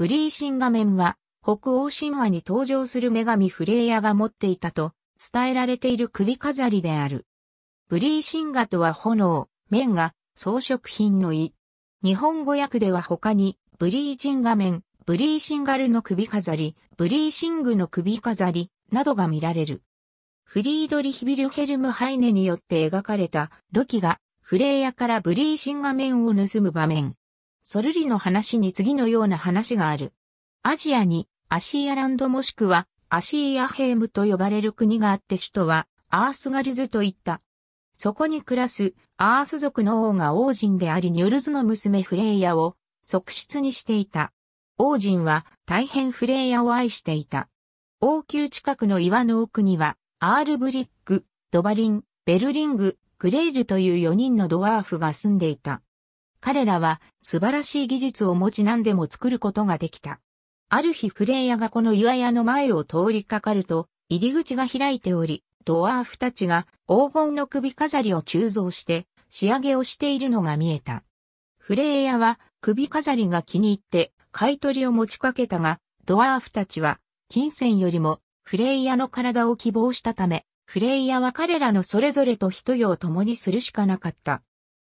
ブリーシンガメンは、北欧神話に登場する女神フレイヤが持っていたと伝えられている首飾りである。ブリーシンガとは炎、面が装飾品の意。日本語訳では他に、ブリージンガメン、ブリーシンガルの首飾り、ブリーシングの首飾り、などが見られる。フリードリヒ・ビルヘルム・ハイネによって描かれた、ロキが、フレイヤからブリーシンガメンを盗む場面。ソルリの話に次のような話がある。アジアにアシーアランドもしくはアシーアヘームと呼ばれる国があって首都はアースガルズと言った。そこに暮らすアース族の王が王人でありニョルズの娘フレイヤを側室にしていた。王人は大変フレイヤを愛していた。王宮近くの岩の奥には、アールブリック、ドバリン、ベルリング、グレールという4人のドワーフが住んでいた。彼らは素晴らしい技術を持ち何でも作ることができた。ある日フレイヤがこの岩屋の前を通りかかると、入り口が開いており、ドワーフたちが黄金の首飾りを鋳造して仕上げをしているのが見えた。フレイヤは首飾りが気に入って買い取りを持ちかけたが、ドワーフたちは金銭よりもフレイヤの体を希望したため、フレイヤは彼らのそれぞれと一夜を共にするしかなかった。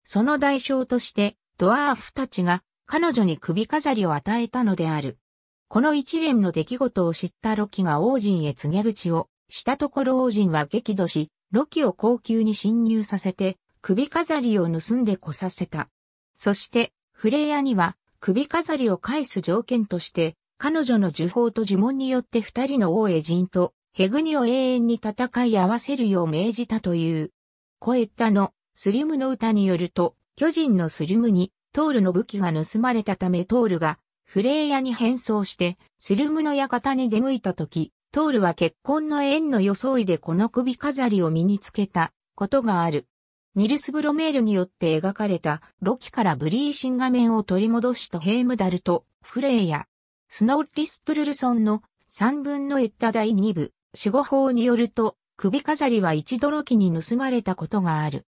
その代償としてドワーフたちが彼女に首飾りを与えたのである。この一連の出来事を知ったロキが王人へ告げ口をしたところ王人は激怒し、ロキを高級に侵入させて首飾りを盗んでこさせた。そしてフレイヤには首飾りを返す条件として彼女の呪法と呪文によって二人の王へ人とヘグニを永遠に戦い合わせるよう命じたという。コエッタのスリムの歌によると、巨人のスリムにトールの武器が盗まれたためトールがフレイヤに変装してスリムの館に出向いた時、トールは結婚の縁の装いでこの首飾りを身につけたことがある。ニルス・ブロメールによって描かれたロキからブリーシン画面を取り戻したヘイムダルとフレイヤ。スノーリストルルソンの3分のエッタ第2部、守護法によると首飾りは一度ロキに盗まれたことがある。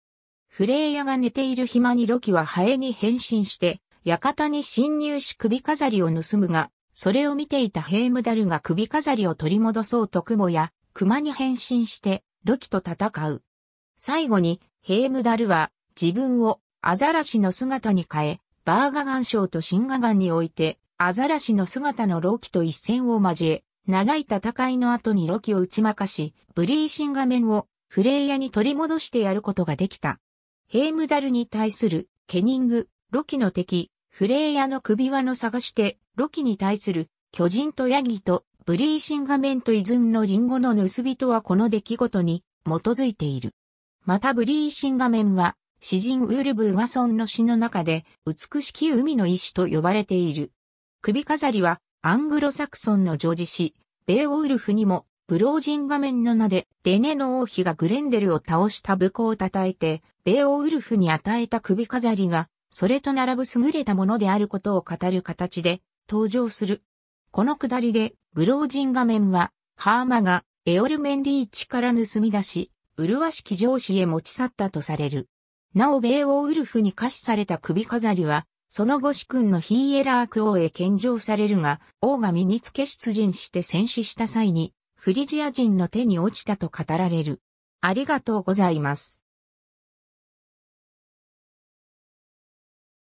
フレイヤが寝ている暇にロキはハエに変身して、館に侵入し首飾りを盗むが、それを見ていたヘイムダルが首飾りを取り戻そうとクモや、熊に変身して、ロキと戦う。最後に、ヘイムダルは、自分を、アザラシの姿に変え、バーガガン賞とシンガガンにおいて、アザラシの姿のロキと一戦を交え、長い戦いの後にロキを打ち負かし、ブリーシンガ面を、フレイヤに取り戻してやることができた。ヘイムダルに対する、ケニング、ロキの敵、フレイヤの首輪の探して、ロキに対する、巨人とヤギと、ブリーシンガメントズンのリンゴの盗人はこの出来事に、基づいている。またブリーシンガメンは、詩人ウル・ブウガソンの詩の中で、美しき海の石と呼ばれている。首飾りは、アングロサクソンの女児詩、ベーオウルフにもブロージン画面の名で、デネの王妃がグレンデルを倒した武功を叩いて、ベーオウルフに与えた首飾りが、それと並ぶ優れたものであることを語る形で登場する。このくだりで、ブロージン画面は、ハーマがエオルメンリーチから盗み出し、麗しき上司へ持ち去ったとされる。なお、ベーオウルフに可視された首飾りは、その後主君のヒーエラーク王へ献上されるが、王が身につけ出陣して戦死した際に、フリジア人の手に落ちたと語られる。ありがとうございます。